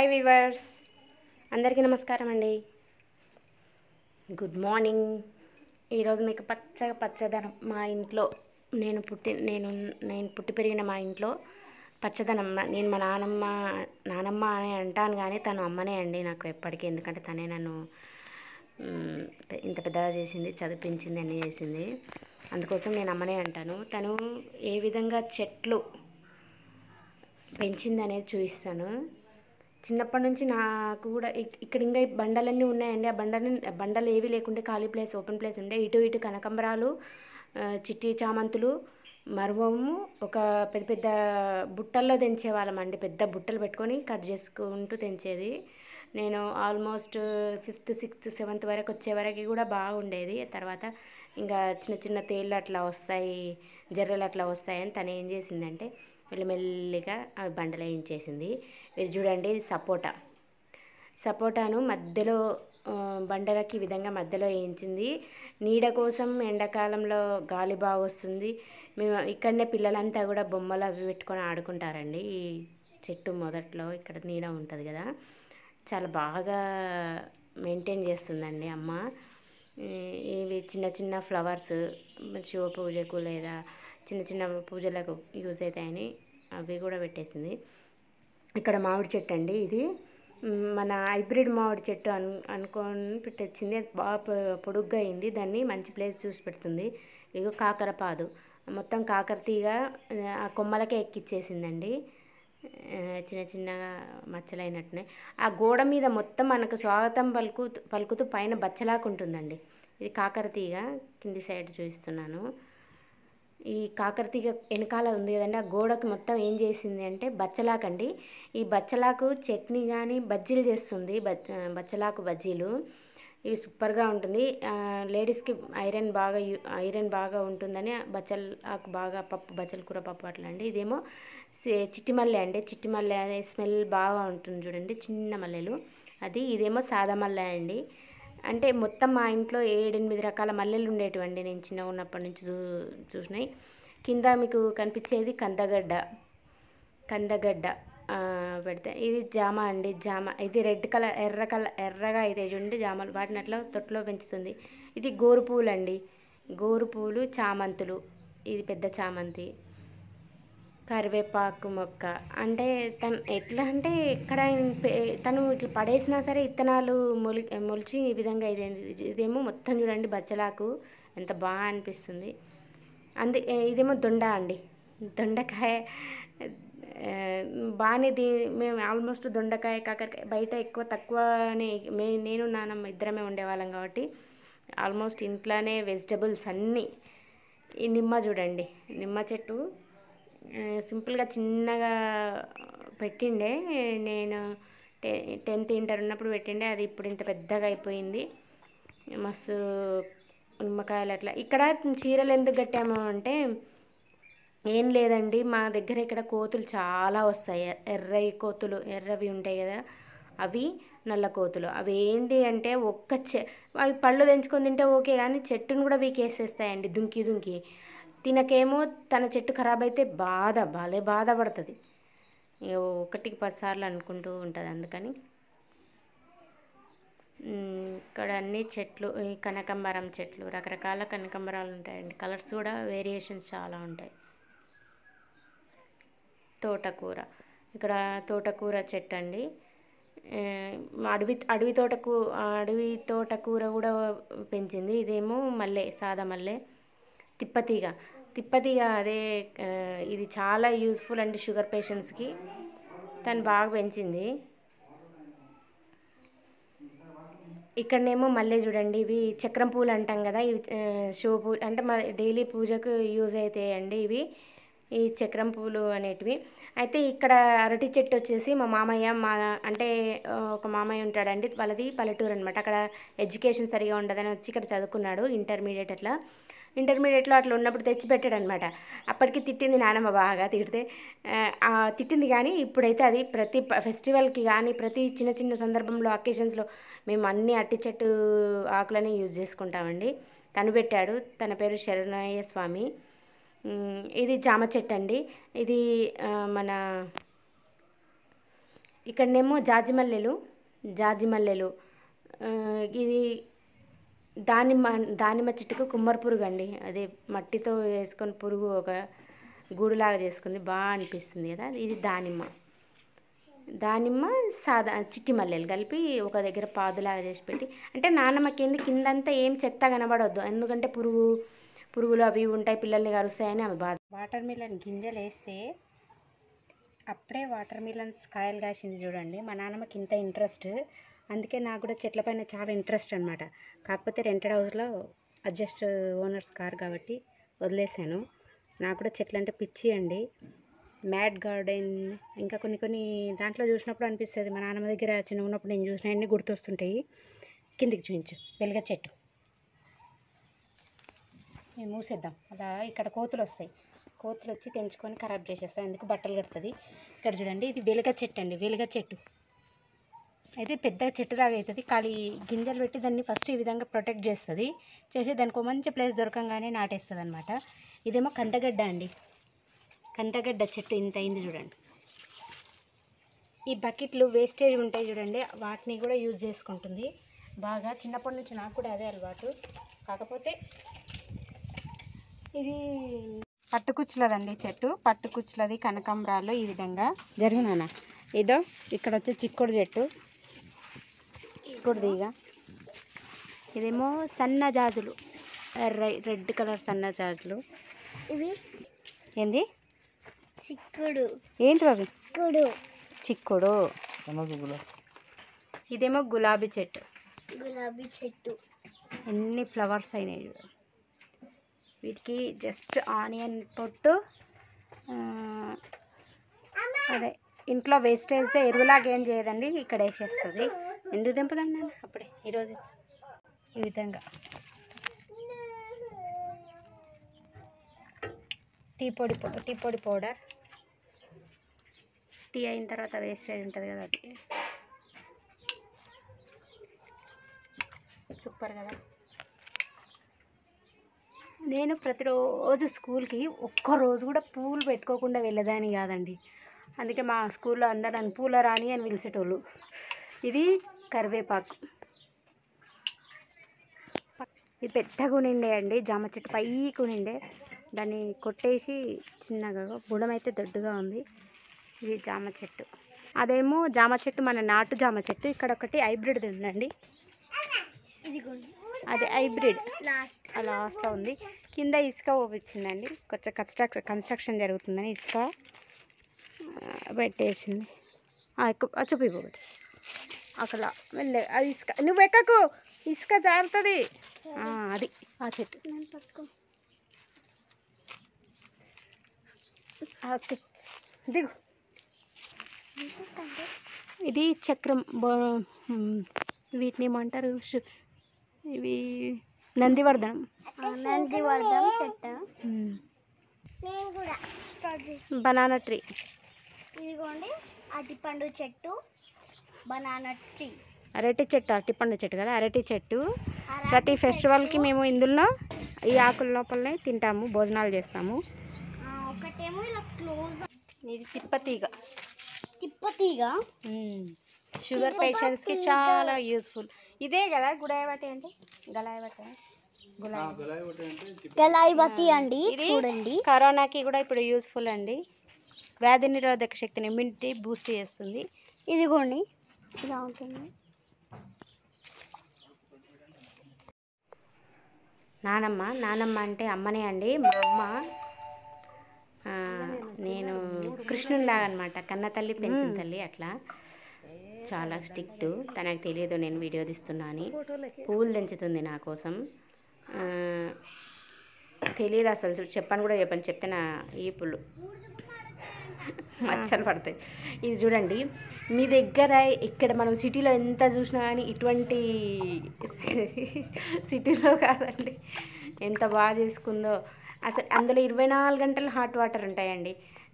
hi viewers అందరికీ నమస్కారం అండి గుడ్ మార్నింగ్ ఈరోజు మీకు పచ్చగా పచ్చదనం మా ఇంట్లో నేను పుట్టి నేను నేను పుట్టి పెరిగిన మా ఇంట్లో పచ్చదనం నేను మా నానమ్మ నానమ్మ అని అంటాను కానీ తను అమ్మనే అండి నాకు ఎప్పటికీ ఎందుకంటే తనే నన్ను ఇంత పెద్దగా చేసింది చదివించింది అన్నీ చేసింది అందుకోసం నేను అమ్మనే అంటాను తను ఏ విధంగా చెట్లు పెంచింది అనేది చూపిస్తాను చిన్నప్పటి నుంచి నాకు కూడా ఇక్కడ ఇంకా బండలన్నీ ఉన్నాయండి ఆ బండలు బండలు ఏవి లేకుంటే ఖాళీ ప్లేస్ ఓపెన్ ప్లేస్ ఉండే ఇటు ఇటు కనకంబరాలు చిట్టి చామంతులు మరువము ఒక పెద్ద పెద్ద బుట్టల్లో తెంచే అండి పెద్ద బుట్టలు పెట్టుకొని కట్ చేసుకుంటూ తెంచేది నేను ఆల్మోస్ట్ ఫిఫ్త్ సిక్స్త్ సెవెంత్ వరకు వచ్చే వరకు కూడా బాగుండేది తర్వాత ఇంకా చిన్న చిన్న తేళ్ళు అట్లా వస్తాయి జర్రలు అట్లా వస్తాయని తను ఏం చేసిందంటే మెల్లమెల్లిగా అవి బండలు వేయించేసింది మీరు చూడండి సపోటా సపోటాను మధ్యలో బండలకి ఈ విధంగా మధ్యలో వేయించింది నీడ కోసం ఎండాకాలంలో గాలి బాగా వస్తుంది మేము ఇక్కడనే పిల్లలంతా కూడా బొమ్మలు అవి పెట్టుకొని ఆడుకుంటారండి ఈ చెట్టు మొదట్లో ఇక్కడ నీడ ఉంటుంది కదా చాలా బాగా మెయింటైన్ చేస్తుందండి అమ్మ ఇవి చిన్న చిన్న ఫ్లవర్స్ శివ పూజకు లేదా చిన్న చిన్న పూజలకు యూజ్ అవుతాయని అవి కూడా పెట్టేసింది ఇక్కడ మామిడి చెట్టు అండి ఇది మన హైబ్రిడ్ మామిడి చెట్టు అను అనుకొని పెట్టొచ్చింది అది బాగా పొడుగ్గా అయింది దాన్ని మంచి ప్లేస్ చూసి పెడుతుంది ఇగో కాకరపాదు మొత్తం కాకరతీగ ఆ కొమ్మలకే ఎక్కిచ్చేసిందండి చిన్న చిన్నగా మచ్చలైనట్టునే ఆ గోడ మీద మొత్తం మనకు స్వాగతం పలుకు పలుకుతూ పైన బచ్చలాగా ఉంటుందండి ఇది కాకరతీగ కింది సైడ్ చూపిస్తున్నాను ఈ కాకరతీగ వెనకాల ఉంది కదండి ఆ గోడకు మొత్తం ఏం చేసింది అంటే అండి ఈ బచ్చలాకు చట్నీ కానీ బజ్జీలు చేస్తుంది బచ్చలాకు బజ్జీలు ఇవి సూపర్గా ఉంటుంది లేడీస్కి ఐరన్ బాగా ఐరన్ బాగా ఉంటుందని బచ్చలాకు బాగా పప్పు బచ్చల కూర పప్పు అట్లా అండి ఇదేమో చిట్టిమల్లె అండి చిట్టిమల్లె స్మెల్ బాగా ఉంటుంది చూడండి చిన్న మల్లెలు అది ఇదేమో సాదా మల్లె అండి అంటే మొత్తం మా ఇంట్లో ఏడెనిమిది రకాల మల్లెలు ఉండేటివండి నేను చిన్నగా ఉన్నప్పటి నుంచి చూ చూసినాయి కింద మీకు కనిపించేది కందగడ్డ కందగడ్డ పెడితే ఇది జామ అండి జామ ఇది రెడ్ కలర్ ఎర్ర కలర్ ఎర్రగా అయితే చూడండి జామలు వాటిని అట్లా తొట్టులో పెంచుతుంది ఇది గోరు పువ్వులు అండి గోరు పువ్వులు చామంతులు ఇది పెద్ద చామంతి కరివేపాకు మొక్క అంటే తను ఎట్లా అంటే ఎక్కడ తను ఇట్లా పడేసినా సరే ఇత్తనాలు మొలి మొలిచి ఈ విధంగా ఇది ఇదేమో మొత్తం చూడండి బచ్చలాకు ఎంత బాగా అనిపిస్తుంది అందుకే ఇదేమో దొండ అండి దొండకాయ బాగానే దీ మేము ఆల్మోస్ట్ దొండకాయ కాకరకాయ బయట ఎక్కువ తక్కువనే మే నేను నానమ్మ ఇద్దరమే ఉండేవాళ్ళం కాబట్టి ఆల్మోస్ట్ ఇంట్లోనే వెజిటబుల్స్ అన్నీ ఈ నిమ్మ చూడండి నిమ్మ చెట్టు సింపుల్గా చిన్నగా పెట్టిండే నేను టె టెన్త్ ఇంటర్ ఉన్నప్పుడు పెట్టిండే అది ఇప్పుడు ఇంత పెద్దగా అయిపోయింది మస్తు నిమ్మకాయలు అట్లా ఇక్కడ చీరలు ఎందుకు కట్టాము అంటే ఏం లేదండి మా దగ్గర ఇక్కడ కోతులు చాలా వస్తాయి ఎర్రవి కోతులు ఎర్రవి ఉంటాయి కదా అవి నల్ల కోతులు అవి ఏంటి అంటే ఒక్క చె అవి పళ్ళు తెంచుకొని తింటే ఓకే కానీ చెట్టును కూడా వీకేసేస్తాయండి దుంకి దుంకి తినకేమో తన చెట్టు ఖరాబ్ అయితే బాధ భలే బాధపడుతుంది ఒకటికి పదిసార్లు అనుకుంటూ ఉంటుంది అందుకని ఇక్కడ అన్ని చెట్లు ఈ కనకంబరం చెట్లు రకరకాల కనకంబరాలు ఉంటాయండి కలర్స్ కూడా వేరియేషన్స్ చాలా ఉంటాయి తోటకూర ఇక్కడ తోటకూర చెట్టు అండి అడవి అడవి తోటకూ అడవి తోటకూర కూడా పెంచింది ఇదేమో మల్లె సాదా మల్లె తిప్పతీగ తిప్పతీగ అదే ఇది చాలా యూజ్ఫుల్ అండి షుగర్ పేషెంట్స్కి తను బాగా పెంచింది ఇక్కడనేమో మళ్ళీ చూడండి ఇవి చక్రం పూలు అంటాం కదా ఇవి షో పూలు అంటే మా డైలీ పూజకు యూజ్ అవుతాయండి ఇవి ఈ చక్రం పూలు అనేటివి అయితే ఇక్కడ అరటి చెట్టు వచ్చేసి మా మామయ్య మా అంటే ఒక మామయ్య ఉంటాడండి వాళ్ళది పల్లెటూరు అనమాట అక్కడ ఎడ్యుకేషన్ సరిగా ఉండదని వచ్చి ఇక్కడ చదువుకున్నాడు ఇంటర్మీడియట్ అట్లా ఇంటర్మీడియట్లో అట్లా ఉన్నప్పుడు తెచ్చిపెట్టాడు అనమాట అప్పటికి తిట్టింది నానమ్మ బాగా తిడితే తిట్టింది కానీ ఇప్పుడైతే అది ప్రతి ఫెస్టివల్కి కానీ ప్రతి చిన్న చిన్న సందర్భంలో అకేషన్స్లో మేము అన్ని అట్టి చెట్టు ఆకులనే యూజ్ చేసుకుంటామండి తను పెట్టాడు తన పేరు శరణయ్య స్వామి ఇది జామ చెట్టు అండి ఇది మన ఇక్కడనేమో జాజిమల్లెలు జాజిమల్లెలు ఇది దానిమ్మ దానిమ్మ చెట్టుకు కుమ్మర పురుగు అండి అదే మట్టితో వేసుకొని పురుగు ఒక గూడులాగా చేసుకుంది బాగా అనిపిస్తుంది కదా ఇది దానిమ్మ దానిమ్మ సాదా చిట్టి మల్లెలు కలిపి ఒక దగ్గర పాదులాగా చేసి పెట్టి అంటే నాన్నమ్మకి ఏంది కిందంతా ఏం చెత్త కనబడొద్దు ఎందుకంటే పురుగు పురుగులు అవి ఉంటాయి పిల్లల్ని కరుస్తాయని అవి బాధ వాటర్ మిలన్ గింజలు వేస్తే అప్పుడే వాటర్ మిలన్స్ కాయలు కాసింది చూడండి మా నాన్నమ్మకి ఇంత ఇంట్రెస్ట్ అందుకే నాకు కూడా చెట్ల పైన చాలా ఇంట్రెస్ట్ అనమాట కాకపోతే రెంటెడ్ హౌస్లో అడ్జస్ట్ ఓనర్స్ కారు కాబట్టి వదిలేశాను నాకు కూడా చెట్లు అంటే పిచ్చి అండి మ్యాడ్ గార్డెన్ ఇంకా కొన్ని కొన్ని దాంట్లో చూసినప్పుడు అనిపిస్తుంది మా నాన్నమ్మ దగ్గర చిన్న ఉన్నప్పుడు నేను చూసినవన్నీ గుర్తొస్తుంటాయి కిందికి చూపించు వెలుగ చెట్టు మేము మూసేద్దాం అలా ఇక్కడ కోతులు వస్తాయి కోతులు వచ్చి తెంచుకొని ఖరాబ్ చేసేస్తాయి అందుకు బట్టలు కడుతుంది ఇక్కడ చూడండి ఇది వెలుగ చెట్టు అండి వెలుగ చెట్టు అయితే పెద్ద చెట్టు లాగా అవుతుంది ఖాళీ గింజలు పెట్టి దాన్ని ఫస్ట్ ఈ విధంగా ప్రొటెక్ట్ చేస్తుంది చేసి దానికి ఒక మంచి ప్లేస్ దొరకంగానే నాటేస్తుంది అనమాట ఇదేమో కందగడ్డ అండి కందగడ్డ చెట్టు ఇంత అయింది చూడండి ఈ బకెట్లు వేస్టేజ్ ఉంటాయి చూడండి వాటిని కూడా యూజ్ చేసుకుంటుంది బాగా చిన్నప్పటి నుంచి నాకు కూడా అదే అలవాటు కాకపోతే ఇది పట్టుకుచ్చులదండి చెట్టు పట్టుకుచ్చులది కనకాంబరాలు ఈ విధంగా జరుగునా ఏదో ఇక్కడ వచ్చే చిక్కుడు చెట్టు చిక్కుడుది ఇక ఇదేమో సన్న జాజులు రెడ్ కలర్ సన్న జాజులు ఇవి ఏంది చిక్కుడు ఏంటి బాబు చిక్కుడు చిక్కుడు ఇదేమో గులాబీ చెట్టు గులాబీ చెట్టు ఎన్ని ఫ్లవర్స్ అయినాయి వీటికి జస్ట్ ఆనియన్ పొట్టు అదే ఇంట్లో వేస్తే ఎరువులాగా ఏం చేయదండి ఇక్కడ వేసేస్తుంది ఎందుకు దింపదండి నాన్న అప్పుడే ఈరోజు ఈ విధంగా టీ పొడి టీ పొడి పౌడర్ టీ అయిన తర్వాత వేస్టేజ్ ఉంటుంది కదా అది సూపర్ కదా నేను ప్రతిరోజు స్కూల్కి ఒక్కరోజు కూడా పూలు పెట్టుకోకుండా వెళ్ళేదాన్ని కాదండి అందుకే మా స్కూల్లో అందరు నన్ను పూల రాణి అని పిలిచేటోళ్ళు ఇది కరివేపాకు ఇది పెద్దగా ఉండే అండి జామ చెట్టు పైకి ఉండే దాన్ని కొట్టేసి చిన్నగా బుడం దొడ్డుగా ఉంది ఇది జామ చెట్టు అదేమో జామ చెట్టు మన నాటు జామ చెట్టు ఇక్కడ ఒకటి హైబ్రిడ్ది ఉందండి అది హైబ్రిడ్ లాస్ట్ లాస్ట్లో ఉంది కింద ఇసుక పోపించిందండి కొంచెం కన్స్ట్రక్ కన్స్ట్రక్షన్ జరుగుతుందని ఇసుక పెట్టేసింది చూపిపోబట్టి అసలు వెళ్ళే అది ఇసుక నువ్వు ఎక్కకు ఇసుక జారుతుంది అది ఆ చెట్టు ఓకే దిగు ఇది చక్రం బో వీటిని ఏమంటారు ఇవి నందివర్ధనం నందివర్ధనం చెట్టు కూడా బనానా ట్రీ ఇదిగోండి పండు చెట్టు బనానా ట్రీ అరటి చెట్టు అరటి పండు చెట్టు కదా అరటి చెట్టు ప్రతి ఫెస్టివల్కి మేము ఇందులో ఈ ఆకుల లోపలనే తింటాము భోజనాలు చేస్తాము షుగర్ పేషెంట్స్ కి ఇది తిప్పతీగ తిప్పతీగ షుగర్ పేషెంట్స్కి చాలా యూస్ఫుల్ ఇదే కదా గుడాయబట్టి అంటే గలాయబట్టి గలాయబట్టి అండి చూడండి కరోనాకి కూడా ఇప్పుడు యూస్ఫుల్ అండి వ్యాధి నిరోధక శక్తిని ఇమ్యూనిటీ బూస్ట్ చేస్తుంది ఇదిగోండి ఇలా ఉంటుంది నానమ్మ నానమ్మ అంటే అమ్మనే అండి మా అమ్మ నేను కృష్ణునిలాగా అనమాట కన్న తల్లి పెంచిన తల్లి అట్లా చాలా స్ట్రిక్ట్ తనకు తెలియదు నేను వీడియో తీస్తున్నాను పూలు తెంచుతుంది నా కోసం తెలియదు అసలు చెప్పాను కూడా చెప్పాను చెప్తే నా ఈ పూలు మచ్చలు పడతాయి ఇది చూడండి మీ దగ్గర ఇక్కడ మనం సిటీలో ఎంత చూసినా కానీ ఇటువంటి సిటీలో కాదండి ఎంత బాగా చేసుకుందో అసలు అందులో ఇరవై నాలుగు గంటలు హాట్ వాటర్ ఉంటాయండి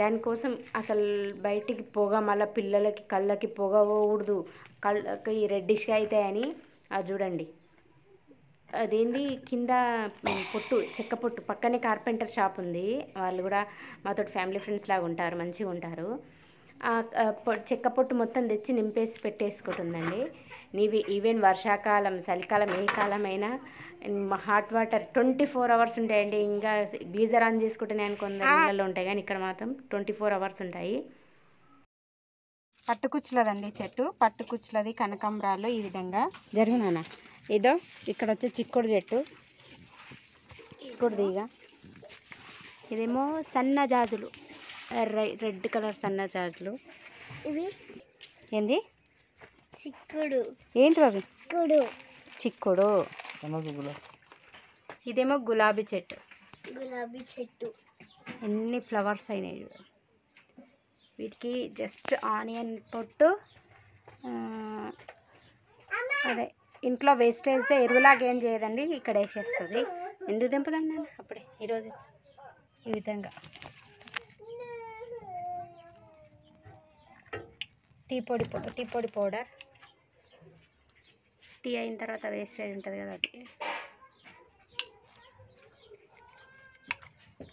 దానికోసం అసలు బయటికి పొగ మళ్ళీ పిల్లలకి కళ్ళకి పొగ పోకూడదు కళ్ళకి రెడ్డిష్గా అవుతాయని అది చూడండి అదేంది కింద పొట్టు చెక్క పొట్టు పక్కనే కార్పెంటర్ షాప్ ఉంది వాళ్ళు కూడా మాతో ఫ్యామిలీ ఫ్రెండ్స్ లాగా ఉంటారు మంచిగా ఉంటారు చెక్క పొట్టు మొత్తం తెచ్చి నింపేసి పెట్టేసుకుంటుందండి నీవి ఈవెన్ వర్షాకాలం చలికాలం ఏ కాలమైనా hot water twenty four hours ఉంటాయండి ఇంకా గీజర్ ఆన్ చేసుకుంటేనే కొందరు ఇళ్ళలో ఉంటాయి కానీ ఇక్కడ మాత్రం ట్వంటీ ఫోర్ అవర్స్ ఉంటాయి పట్టుకుచ్చులదండి చెట్టు పట్టుకుచ్చులది కనకాంబరాలు ఈ విధంగా జరుగునా ఇదో ఇక్కడ వచ్చే చిక్కుడు చెట్టు చిక్కుడు తీగ ఇదేమో సన్న జాజులు రెడ్ కలర్ సన్న జాజులు ఇవి ఏంది చిక్కుడు ఏంటి బాబు చిక్కుడు చిక్కుడు ఇదేమో గులాబీ చెట్టు గులాబీ చెట్టు ఎన్ని ఫ్లవర్స్ అయినాయి వీటికి జస్ట్ ఆనియన్ పొట్టు అదే ఇంట్లో వేస్టేజ్తో ఎరువులాగా ఏం చేయదండి ఇక్కడ వేసేస్తుంది ఎందుకు దింపదండి నేను అప్పుడే ఈరోజు ఈ విధంగా టీ పొడి పౌడర్ టీ పొడి పౌడర్ టీ అయిన తర్వాత వేస్టేజ్ ఉంటుంది కదా అది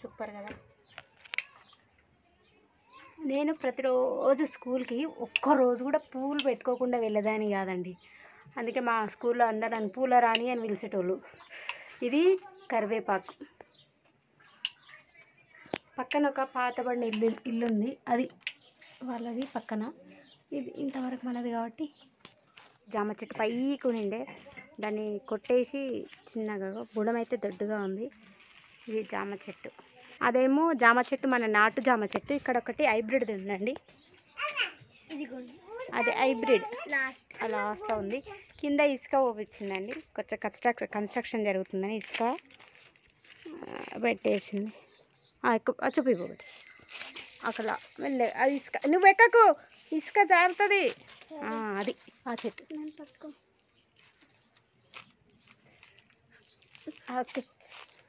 సూపర్ కదా నేను ప్రతిరోజు స్కూల్కి ఒక్కరోజు కూడా పూలు పెట్టుకోకుండా వెళ్ళేదాన్ని కాదండి అందుకే మా స్కూల్లో అందరు నన్ను పూల రాణి అని పిలిచేటోళ్ళు ఇది కరివేపాకు పక్కన ఒక పాతబడిన ఇల్లు ఇల్లు ఉంది అది వాళ్ళది పక్కన ఇది ఇంతవరకు మనది కాబట్టి జామ చెట్టు పైకి ఉండే దాన్ని కొట్టేసి చిన్నగా గుణమైతే దొడ్డుగా ఉంది ఇది జామ చెట్టు అదేమో జామ చెట్టు మన నాటు జామ చెట్టు ఇక్కడ ఒకటి హైబ్రిడ్ది ఉందండి ఇదిగోండి అది హైబ్రిడ్ లాస్ట్లో ఉంది కింద ఇసుక పోపించిందండి కొంచెం కన్స్ట్రక్షన్ కన్స్ట్రక్షన్ జరుగుతుందని ఇసుక పెట్టేసింది ఎక్కువ చూపిపోబట్టి అక్కడ వెళ్ళే అది ఇసుక నువ్వు ఎక్కకు ఇసుక జారుతుంది అది ఆ చెట్టు ఓకే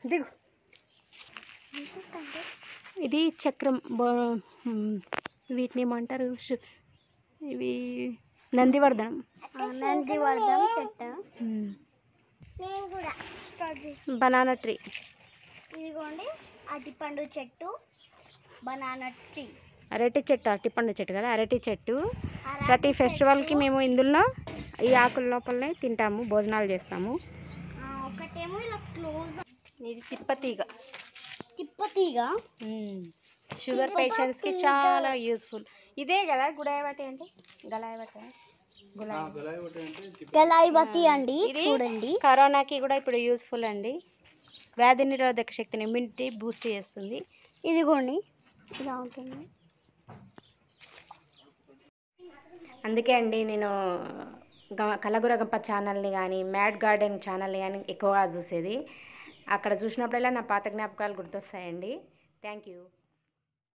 దిగు ఇది చక్రం వీటిని ఏమంటారు ఇవి నందివర్ధనం నందివర్ధనం చెట్టు బనానా ట్రీ ఇదిగోండి అరటిపండు చెట్టు బనానా ట్రీ అరటి చెట్టు అరటిపండు చెట్టు కదా అరటి చెట్టు ప్రతి ఫెస్టివల్కి మేము ఇందులో ఈ ఆకుల లోపలనే తింటాము భోజనాలు చేస్తాము ఒకటేమో ఇలా క్లోజ్ ఇది తిప్పతీగ తిప్పతీగ షుగర్ పేషెంట్స్కి చాలా యూస్ఫుల్ ఇదే కదా గుడాయబట్టి అంటే గలాయబట్టి గలాయబట్టి అండి చూడండి కరోనాకి కూడా ఇప్పుడు యూస్ఫుల్ అండి వ్యాధి నిరోధక శక్తిని ఇమ్యూనిటీ బూస్ట్ చేస్తుంది ఇదిగోండి ఇలా ఉంటుంది అందుకే అండి నేను కలగురగంప ఛానల్ని కానీ మ్యాడ్ గార్డెన్ ఛానల్ని కానీ ఎక్కువగా చూసేది అక్కడ చూసినప్పుడల్లా నా పాత జ్ఞాపకాలు గుర్తొస్తాయండి థ్యాంక్ యూ